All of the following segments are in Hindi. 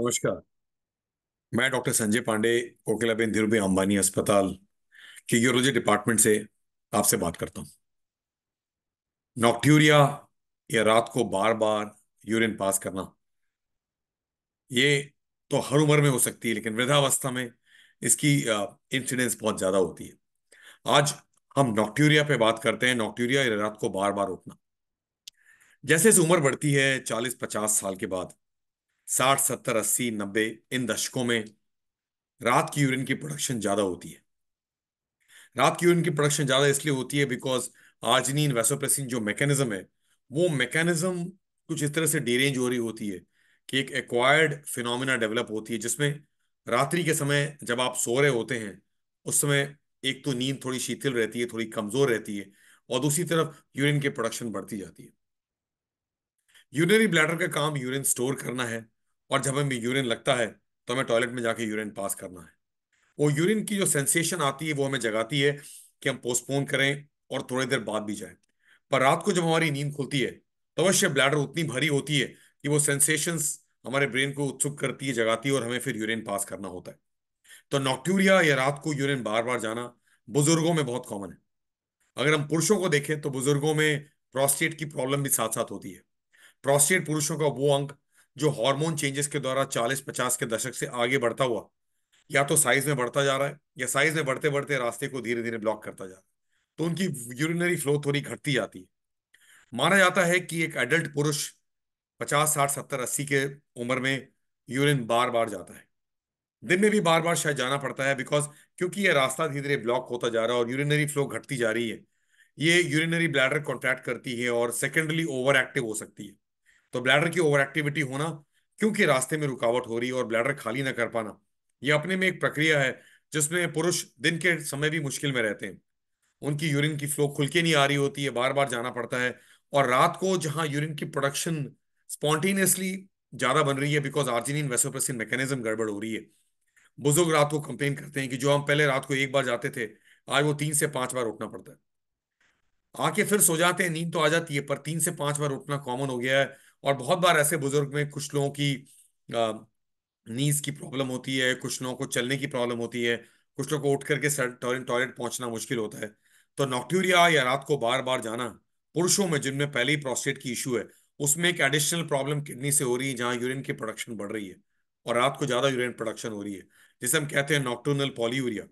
नमस्कार मैं डॉक्टर संजय पांडे कोकिलाबेन धीरूभाई अंबानी अस्पताल के यूरोलॉजी डिपार्टमेंट से आपसे बात करता हूं नॉक्ट्यूरिया या रात को बार बार यूरिन पास करना ये तो हर उम्र में हो सकती है लेकिन वृद्धावस्था में इसकी इंसिडेंस बहुत ज़्यादा होती है आज हम नॉक्ट्यूरिया पे बात करते हैं नॉक्ट्यूरिया या रात को बार बार उठना जैसे जैसे उम्र बढ़ती है चालीस पचास साल के बाद साठ सत्तर अस्सी नब्बे इन दशकों में रात की यूरिन की प्रोडक्शन ज़्यादा होती है रात की यूरिन की प्रोडक्शन ज़्यादा इसलिए होती है बिकॉज आर्जिनिन वैसोप्रेसिन जो मैकेनिज्म है वो मैकेनिज्म कुछ इस तरह से डिरेंज हो रही होती है कि एक एक्वायर्ड फिनोमिना डेवलप होती है जिसमें रात्रि के समय जब आप सो रहे होते हैं उस समय एक तो नींद थोड़ी शीतल रहती है थोड़ी कमजोर रहती है और दूसरी तरफ यूरिन की प्रोडक्शन बढ़ती जाती है यूरिनरी ब्लैडर का काम यूरिन स्टोर करना है और जब हमें यूरिन लगता है तो हमें टॉयलेट में जाके यूरिन पास करना है वो यूरिन की जो सेंसेशन आती है वो हमें जगाती है कि हम पोस्टपोन करें और थोड़ी देर बाद भी जाए पर रात को जब हमारी नींद खुलती है तो अवश्य ब्लैडर उतनी भरी होती है कि वो सेंसेशंस हमारे ब्रेन को उत्सुक करती है जगाती है और हमें फिर यूरिन पास करना होता है तो नॉक्टूरिया या रात को यूरिन बार बार जाना बुजुर्गों में बहुत कॉमन है अगर हम पुरुषों को देखें तो बुजुर्गों में प्रोस्टेट की प्रॉब्लम भी साथ साथ होती है प्रोस्टेट पुरुषों का वो अंक जो हार्मोन चेंजेस के द्वारा 40-50 के दशक से आगे बढ़ता हुआ या तो साइज में बढ़ता जा रहा है या साइज में बढ़ते बढ़ते रास्ते को धीरे धीरे ब्लॉक करता जा रहा है तो उनकी यूरिनरी फ्लो थोड़ी घटती जाती है माना जाता है कि एक एडल्ट पुरुष पचास साठ सत्तर अस्सी के उम्र में यूरिन बार बार जाता है दिन में भी बार बार शायद जाना पड़ता है बिकॉज क्योंकि ये रास्ता धीरे धीरे ब्लॉक होता जा रहा है और यूरिनरी फ्लो घटती जा रही है ये यूरिनरी ब्लैडर कॉन्ट्रैक्ट करती है और सेकेंडली ओवर एक्टिव हो सकती है तो ब्लैडर की ओवर एक्टिविटी होना क्योंकि रास्ते में रुकावट हो रही है और ब्लैडर खाली ना कर पाना यह अपने में एक प्रक्रिया है जिसमें पुरुष दिन के समय भी मुश्किल में रहते हैं उनकी यूरिन की फ्लो खुल के नहीं आ रही होती है बार बार जाना पड़ता है और रात को जहां यूरिन की प्रोडक्शन स्पॉन्टेनियसली ज़्यादा बन रही है बिकॉज आर्जिनिन वेसोप्रेसिन मैकेनिज्म गड़बड़ हो रही है बुजुर्ग रात को कंप्लेन करते हैं कि जो हम पहले रात को एक बार जाते थे आज वो तीन से पांच बार उठना पड़ता है आके फिर सो जाते हैं नींद तो आ जाती है पर तीन से पांच बार उठना कॉमन हो गया है और बहुत बार ऐसे बुजुर्ग में कुछ लोगों की नीज की प्रॉब्लम होती है कुछ लोगों को चलने की प्रॉब्लम होती है कुछ लोगों को उठ करके टॉयलेट पहुंचना मुश्किल होता है तो नॉक्ट्यूरिया या रात को बार बार जाना पुरुषों में जिनमें पहले ही प्रोस्टेट की इशू है उसमें एक एडिशनल प्रॉब्लम किडनी से हो रही है जहाँ यूरिन की प्रोडक्शन बढ़ रही है और रात को ज़्यादा यूरिन प्रोडक्शन हो रही है जिसे हम कहते हैं नॉक्टोनल पॉलीयूरिया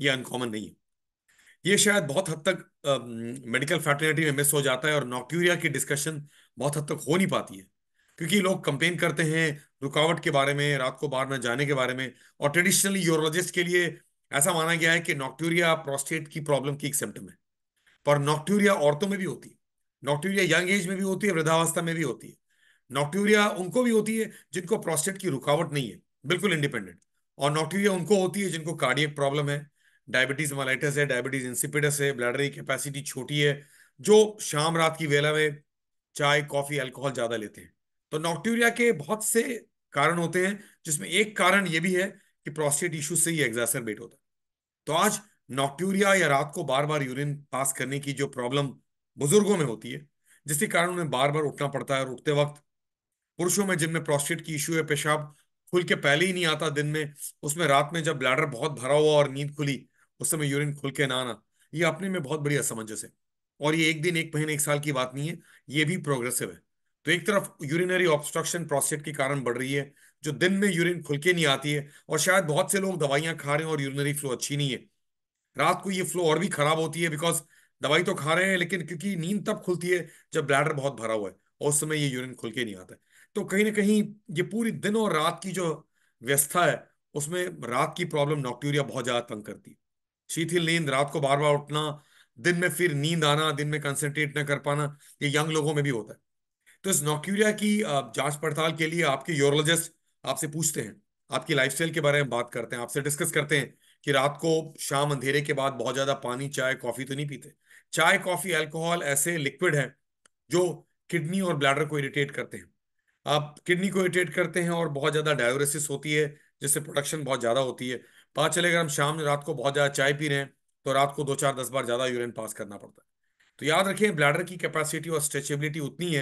ये अनकॉमन नहीं है ये शायद बहुत हद तक मेडिकल फैटर्निटी में मिस हो जाता है और नॉक्ट्यूरिया की डिस्कशन बहुत हद तक हो नहीं पाती है क्योंकि लोग कंप्लेन करते हैं रुकावट के बारे में रात को बाहर न जाने के बारे में और ट्रेडिशनली यूरोलॉजिस्ट के लिए ऐसा माना गया है कि नॉक्टूरिया प्रोस्टेट की प्रॉब्लम की एक सिम्टम है पर नॉक्टूरिया औरतों में भी होती है नॉक्टूरिया यंग एज में भी होती है वृद्धावस्था में भी होती है नॉक्टूरिया उनको भी होती है जिनको प्रोस्टेट की रुकावट नहीं है बिल्कुल इंडिपेंडेंट और नॉक्टूरिया उनको होती है जिनको कार्डियक प्रॉब्लम है डायबिटीज मलाइटस है डायबिटीज इंसिपिडस है ब्लैडर की कैपेसिटी छोटी है जो शाम रात की वेला में चाय कॉफी अल्कोहल ज्यादा लेते हैं तो नॉक्टूरिया के बहुत से कारण होते हैं जिसमें एक कारण यह भी है कि प्रोस्टेट इशू से ही एग्जासरबेट होता है तो आज नॉक्टूरिया या रात को बार बार यूरिन पास करने की जो प्रॉब्लम बुजुर्गों में होती है जिसके कारण उन्हें बार बार उठना पड़ता है और उठते वक्त पुरुषों में जिनमें प्रोस्टेट की इशू है पेशाब खुल के पहले ही नहीं आता दिन में उसमें रात में जब ब्लैडर बहुत भरा हुआ और नींद खुली उस समय यूरिन खुल के ना आना ये अपने में बहुत बड़ी असमंजस है और ये एक दिन एक महीने एक साल की बात नहीं है ये भी प्रोग्रेसिव है तो एक तरफ यूरिनरी ऑब्स्ट्रक्शन प्रोस्टेट के कारण बढ़ रही है जो दिन में यूरिन खुल के नहीं आती है और शायद बहुत से लोग दवाइयां खा रहे हैं और यूरिनरी फ्लो अच्छी नहीं है रात को ये फ्लो और भी खराब होती है बिकॉज दवाई तो खा रहे हैं लेकिन क्योंकि नींद तब खुलती है जब ब्लैडर बहुत भरा हुआ है और उस समय ये यूरिन खुल के नहीं आता है तो कहीं ना कहीं ये पूरी दिन और रात की जो व्यवस्था है उसमें रात की प्रॉब्लम नॉक्टूरिया बहुत ज्यादा तंग करती है शीथिल नींद रात को बार बार उठना दिन में फिर नींद आना दिन में कंसनट्रेट ना कर पाना ये यंग लोगों में भी होता है तो इस नोक्यूरिया की जांच पड़ताल के लिए आपके यूरोलॉजिस्ट आपसे पूछते हैं आपकी लाइफस्टाइल के बारे में बात करते हैं आपसे डिस्कस करते हैं कि रात को शाम अंधेरे के बाद बहुत ज्यादा पानी चाय कॉफी तो नहीं पीते चाय कॉफी अल्कोहल ऐसे लिक्विड हैं जो किडनी और ब्लैडर को इरिटेट करते हैं आप किडनी को इरिटेट करते हैं और बहुत ज्यादा डायोरेसिस होती है जिससे प्रोडक्शन बहुत ज्यादा होती है पता अगर हम शाम रात को बहुत ज्यादा चाय पी रहे हैं तो रात को दो चार दस बार ज़्यादा यूरिन पास करना पड़ता है तो याद रखिए ब्लैडर की कैपेसिटी और स्ट्रेचेबिलिटी उतनी है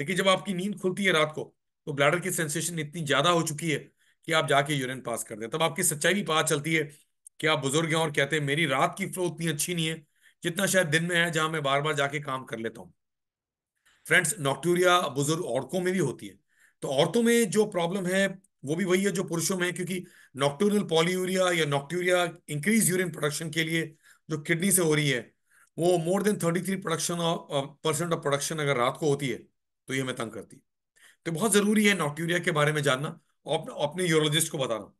लेकिन जब आपकी नींद खुलती है रात को तो ब्लैडर की सेंसेशन इतनी ज़्यादा हो चुकी है कि आप जाके यूरिन पास कर दे तब आपकी सच्चाई भी पता चलती है कि आप बुजुर्ग हैं और कहते हैं मेरी रात की फ्लो उतनी अच्छी नहीं है जितना शायद दिन में है जहां मैं बार बार जाके काम कर लेता हूँ फ्रेंड्स नॉक्टूरिया बुजुर्ग औरतों में भी होती है तो औरतों में जो प्रॉब्लम है वो भी वही है जो पुरुषों में है क्योंकि नॉक्टूरियल पॉलीयूरिया या नॉक्टूरिया इंक्रीज यूरिन प्रोडक्शन के लिए जो किडनी से हो रही है वो more than thirty three production percent of production अगर रात को होती है तो ये हमें तंग करती है तो बहुत ज़रूरी है नॉक्यूरिया के बारे में जानना और अपने यूरोलॉजिस्ट को बताना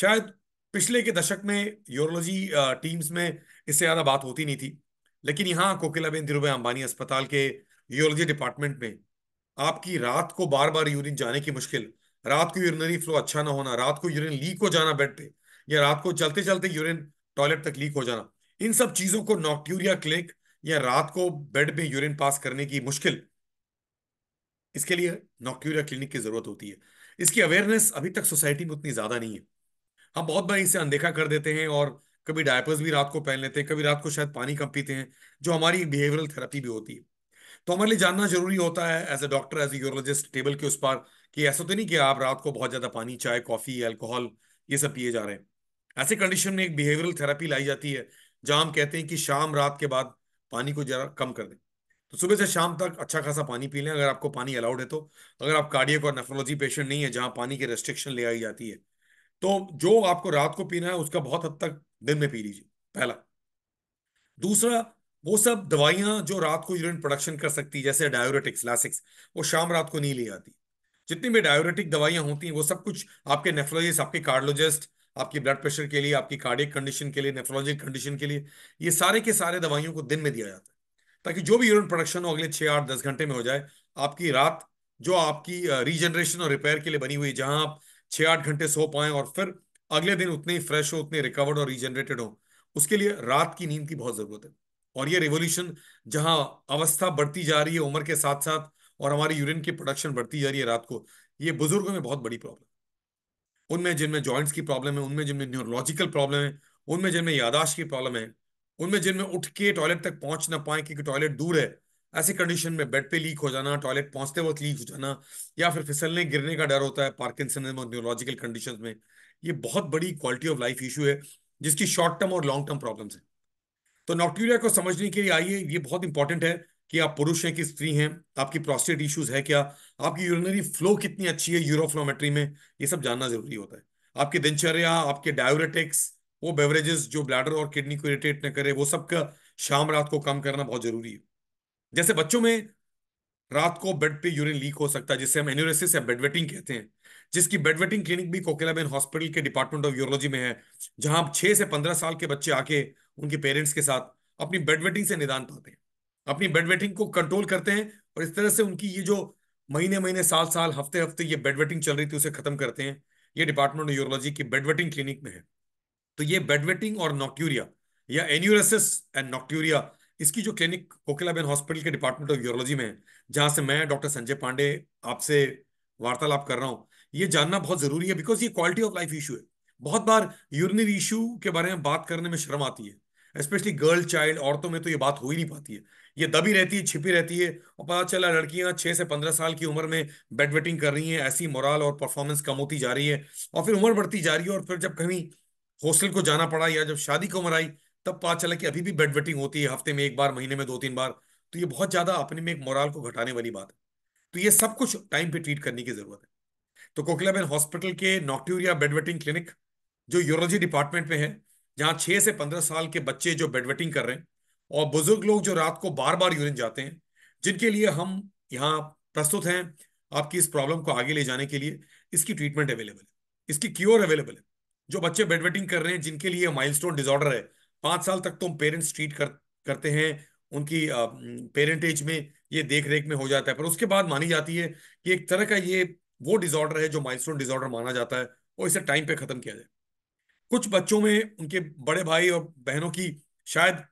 शायद पिछले के दशक में यूरोलॉजी टीम्स में इससे ज़्यादा बात होती नहीं थी लेकिन यहाँ कोकिलाबेन धीरूभा अंबानी अस्पताल के यूरोलॉजी डिपार्टमेंट में आपकी रात को बार बार यूरिन जाने की मुश्किल रात को यूरिनरी फ्लो अच्छा ना होना रात को यूरिन लीक हो जाना बेड पे या रात को चलते चलते यूरिन टॉयलेट तक लीक हो जाना इन सब चीजों को नॉक्यूरिया क्लिक या रात को बेड में यूरिन पास करने की मुश्किल इसके लिए नॉक्यूरिया क्लिनिक की जरूरत होती है इसकी अवेयरनेस अभी तक सोसाइटी में उतनी ज्यादा नहीं है हम बहुत बार इसे अनदेखा कर देते हैं और कभी डायपर्स भी रात को पहन लेते हैं कभी रात को शायद पानी कम पीते हैं जो हमारी बिहेवियरल थेरेपी भी होती है तो हमारे लिए जानना जरूरी होता है as a doctor as a urologist table के उस पार कि ऐसा तो नहीं कि आप रात को बहुत ज्यादा पानी चाय कॉफी एल्कोहल ये सब पिए जा रहे हैं ऐसे कंडीशन में एक बिहेवियरल थेरेपी लाई जाती है जहां हम कहते हैं कि शाम रात के बाद पानी को जरा कम कर दें तो सुबह से शाम तक अच्छा खासा पानी पी लें अगर आपको पानी अलाउड है तो अगर आप कार्डियक और नेफ्रोलॉजी पेशेंट नहीं है जहां पानी की रेस्ट्रिक्शन ले आई जाती है तो जो आपको रात को पीना है उसका बहुत हद तक दिन में पी लीजिए पहला दूसरा वो सब दवाइयां जो रात को यूरिन प्रोडक्शन कर सकती है जैसे डायोरेटिक्स लासिक्स वो शाम रात को नहीं ली जाती जितनी भी डायोरेटिक दवाइयां होती हैं वो सब कुछ आपके नेफ्रोलॉजिस्ट आपके कार्डोलॉजिस्ट आपकी ब्लड प्रेशर के लिए आपकी कार्डिक कंडीशन के लिए नेफ्रोलॉजिक कंडीशन के लिए ये सारे के सारे दवाइयों को दिन में दिया जाता है ताकि जो भी यूरिन प्रोडक्शन हो अगले छः आठ दस घंटे में हो जाए आपकी रात जो आपकी रीजनरेशन और रिपेयर के लिए बनी हुई जहाँ आप छः आठ घंटे सो पाएँ और फिर अगले दिन उतने ही फ्रेश हो उतने रिकवर्ड और रीजनरेटेड हो उसके लिए रात की नींद की बहुत ज़रूरत है और ये रिवोल्यूशन जहाँ अवस्था बढ़ती जा रही है उम्र के साथ साथ और हमारी यूरिन की प्रोडक्शन बढ़ती जा रही है रात को ये बुजुर्गों में बहुत बड़ी प्रॉब्लम उनमें जिनमें जॉइंट्स की प्रॉब्लम है उनमें जिनमें न्यूरोलॉजिकल प्रॉब्लम है उनमें जिनमें यादाश्त की प्रॉब्लम है उनमें जिनमें उठ के टॉयलेट तक पहुंच ना पाए क्योंकि टॉयलेट दूर है ऐसी कंडीशन में बेड पे लीक हो जाना टॉयलेट पहुंचते वक्त लीक हो जाना या फिर फिसलने गिरने का डर होता है पार्किसन और न्यूरोलॉजिकल कंडीशन में ये बहुत बड़ी क्वालिटी ऑफ लाइफ इशू है जिसकी शॉर्ट टर्म और लॉन्ग टर्म प्रॉब्लम है तो नॉक्टीरिया को समझने के लिए आइए ये बहुत इंपॉर्टेंट है कि आप पुरुष हैं कि स्त्री हैं आपकी प्रोस्टेट इश्यूज है क्या आपकी यूरिनरी फ्लो कितनी अच्छी है यूरोफ्लोमेट्री में ये सब जानना जरूरी होता है आपकी दिनचर्या आपके डायोरेटिक्स वो बेवरेजेस जो ब्लैडर और किडनी को इरिटेट न करे वो सब का शाम रात को कम करना बहुत जरूरी है जैसे बच्चों में रात को बेड पे यूरिन लीक हो सकता है जिसे हम एन्यूरेसिस या बेडवेटिंग कहते हैं जिसकी बेडवेटिंग क्लिनिक भी कोकेलाबेन हॉस्पिटल के डिपार्टमेंट ऑफ यूरोलॉजी में है जहां आप छह से पंद्रह साल के बच्चे आके उनके पेरेंट्स के साथ अपनी बेडवेटिंग से निदान पाते हैं अपनी बेड वेटिंग को कंट्रोल करते हैं और इस तरह से उनकी ये जो महीने महीने साल साल हफ्ते हफ्ते ये बेड वेटिंग चल रही थी उसे खत्म करते हैं ये डिपार्टमेंट यूरोलॉजी की बेड वेटिंग क्लिनिक में है तो ये बेड वेटिंग और नॉक्यूरिया या एन्यूरसिस एंड नॉक्यूरिया इसकी जो क्लिनिक कोकिलाबेन हॉस्पिटल के डिपार्टमेंट ऑफ यूरोलॉजी में है जहां से मैं डॉक्टर संजय पांडे आपसे वार्तालाप कर रहा हूँ ये जानना बहुत जरूरी है बिकॉज ये क्वालिटी ऑफ लाइफ इशू है बहुत बार यूरिनरी इशू के बारे में बात करने में शर्म आती है स्पेशली गर्ल चाइल्ड औरतों में तो ये बात हो ही नहीं पाती है ये दबी रहती है छिपी रहती है और पता चला लड़कियां छह से पंद्रह साल की उम्र में बेडवेटिंग कर रही हैं ऐसी मोरल और परफॉर्मेंस कम होती जा रही है और फिर उम्र बढ़ती जा रही है और फिर जब कहीं हॉस्टल को जाना पड़ा या जब शादी की उम्र आई तब पता चला कि अभी भी बेडवेटिंग होती है हफ्ते में एक बार महीने में दो तीन बार तो ये बहुत ज्यादा अपने में एक मोरल को घटाने वाली बात है तो ये सब कुछ टाइम पे ट्रीट करने की जरूरत है तो कोकिलाबेन हॉस्पिटल के नॉक्टूरिया बेडवेटिंग क्लिनिक जो यूरोलॉजी डिपार्टमेंट में है जहाँ छह से पंद्रह साल के बच्चे जो बेडवेटिंग कर रहे हैं और बुजुर्ग लोग जो रात को बार बार यूरिन जाते हैं जिनके लिए हम यहाँ प्रस्तुत हैं आपकी इस प्रॉब्लम को आगे ले जाने के लिए इसकी ट्रीटमेंट अवेलेबल है इसकी क्योर अवेलेबल है जो बच्चे बेडवेटिंग कर रहे हैं जिनके लिए माइलस्टोन डिसऑर्डर है पाँच साल तक तो हम पेरेंट्स ट्रीट कर करते हैं उनकी पेरेंटेज में ये देख रेख में हो जाता है पर उसके बाद मानी जाती है कि एक तरह का ये वो डिसऑर्डर है जो माइलस्टोन डिसऑर्डर माना जाता है और इसे टाइम पे खत्म किया जाए कुछ बच्चों में उनके बड़े भाई और बहनों की शायद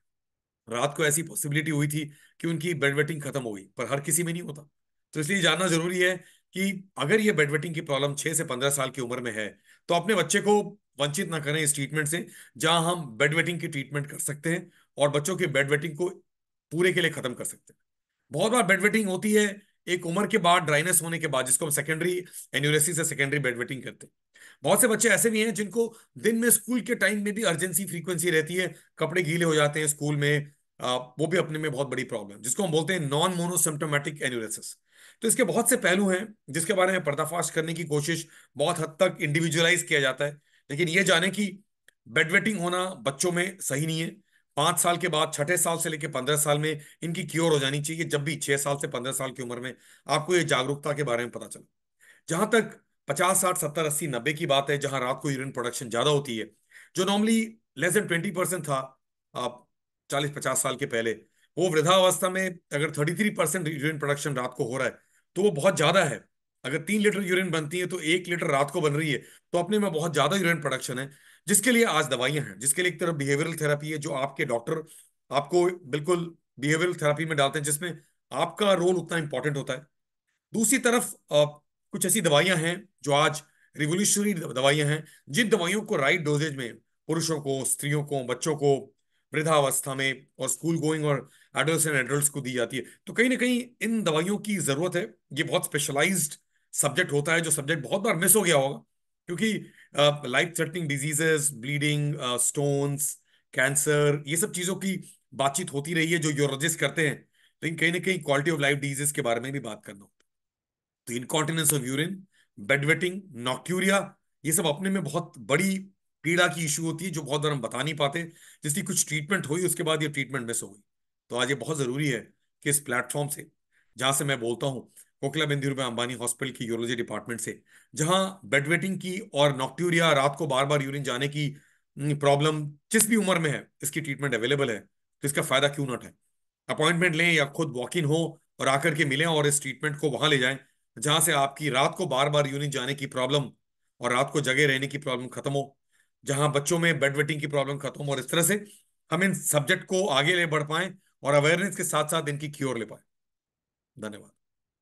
रात को ऐसी पॉसिबिलिटी हुई थी कि उनकी बेडवेटिंग खत्म हो गई पर हर किसी में नहीं होता तो इसलिए जानना जरूरी है कि अगर ये बेडवेटिंग की प्रॉब्लम छह से पंद्रह साल की उम्र में है तो अपने बच्चे को वंचित ना करें इस ट्रीटमेंट से जहां हम बेडवेटिंग की ट्रीटमेंट कर सकते हैं और बच्चों की बेडवेटिंग को पूरे के लिए खत्म कर सकते हैं बहुत बार बेडवेटिंग होती है एक उम्र के बाद ड्राइनेस होने के बाद जिसको हम सेकेंडरी एन्यूरेसी से सेकेंडरी बेडवेटिंग करते हैं बहुत से बच्चे ऐसे भी हैं जिनको दिन में स्कूल के टाइम में भी अर्जेंसी फ्रीक्वेंसी रहती है कपड़े गीले हो जाते हैं स्कूल में वो भी अपने में बहुत बड़ी प्रॉब्लम जिसको हम बोलते हैं नॉन मोनोसिम्टोमेटिक एन्यूरेसिस तो इसके बहुत से पहलू हैं जिसके बारे में पर्दाफाश करने की कोशिश बहुत हद तक इंडिविजुअलाइज किया जाता है लेकिन ये जाने कि बेडवेटिंग होना बच्चों में सही नहीं है पांच साल के बाद छठे साल से लेकर पंद्रह साल में इनकी क्योर हो जानी चाहिए जब भी छह साल से पंद्रह साल की उम्र में आपको ये जागरूकता के बारे में पता चला जहां तक पचास साठ सत्तर अस्सी नब्बे की बात है जहां रात को यूरिन प्रोडक्शन ज्यादा होती है जो normally less than twenty percent था चालीस पचास साल के पहले वो वृद्धावस्था में अगर thirty three percent urine production रात को हो रहा है तो वो बहुत ज्यादा है अगर तीन लीटर यूरिन बनती है तो एक लीटर रात को बन रही है तो अपने में बहुत ज्यादा यूरिन प्रोडक्शन है जिसके लिए आज दवाइयां हैं जिसके लिए एक तरफ बिहेवियरल थेरेपी है जो आपके डॉक्टर आपको बिल्कुल बिहेवियरल थेरेपी में डालते हैं जिसमें आपका रोल उतना इंपॉर्टेंट होता है दूसरी तरफ कुछ ऐसी दवाइयां हैं जो आज रिवोल्यूशनरी दवाइयां हैं जिन दवाइयों को राइट डोजेज में पुरुषों को स्त्रियों को बच्चों को वृद्धावस्था में और स्कूल गोइंग और एडल्ट एंड एडल्ट को दी जाती है तो कहीं ना कहीं इन दवाइयों की जरूरत है ये बहुत स्पेशलाइज्ड सब्जेक्ट होता है जो सब्जेक्ट बहुत बार मिस हो गया होगा क्योंकि life threatening diseases bleeding stones cancer ये सब चीजों की बातचीत होती रही है जो यूरोजिस्ट करते हैं लेकिन तो कहीं ना कहीं क्वालिटी ऑफ लाइफ डिजीज के बारे में भी बात करना होता है तो incontinence of urine bedwetting nocturia ये सब अपने में बहुत बड़ी पीड़ा की इशू होती है जो बहुत बार हम बता नहीं पाते जिसकी कुछ ट्रीटमेंट हुई उसके बाद ये ट्रीटमेंट मिस हो गई तो आज ये बहुत ज़रूरी है कि इस प्लेटफॉर्म से जहां से मैं बोलता हूँ कोकला बिंदी में अंबानी हॉस्पिटल की यूरोलॉजी डिपार्टमेंट से जहाँ बेड वेटिंग की और नॉक्ट्यूरिया रात को बार बार यूरिन जाने की प्रॉब्लम जिस भी उम्र में है इसकी ट्रीटमेंट अवेलेबल है तो इसका फ़ायदा क्यों ना है अपॉइंटमेंट लें या खुद वॉक इन हो और आकर के मिलें और इस ट्रीटमेंट को वहां ले जाएं जहां से आपकी रात को बार बार यूनिट जाने की प्रॉब्लम और रात को जगह रहने की प्रॉब्लम खत्म हो जहां बच्चों में बेड वेटिंग की प्रॉब्लम खत्म हो और इस तरह से हम इन सब्जेक्ट को आगे ले बढ़ पाए और अवेयरनेस के साथ साथ इनकी क्योर ले पाए धन्यवाद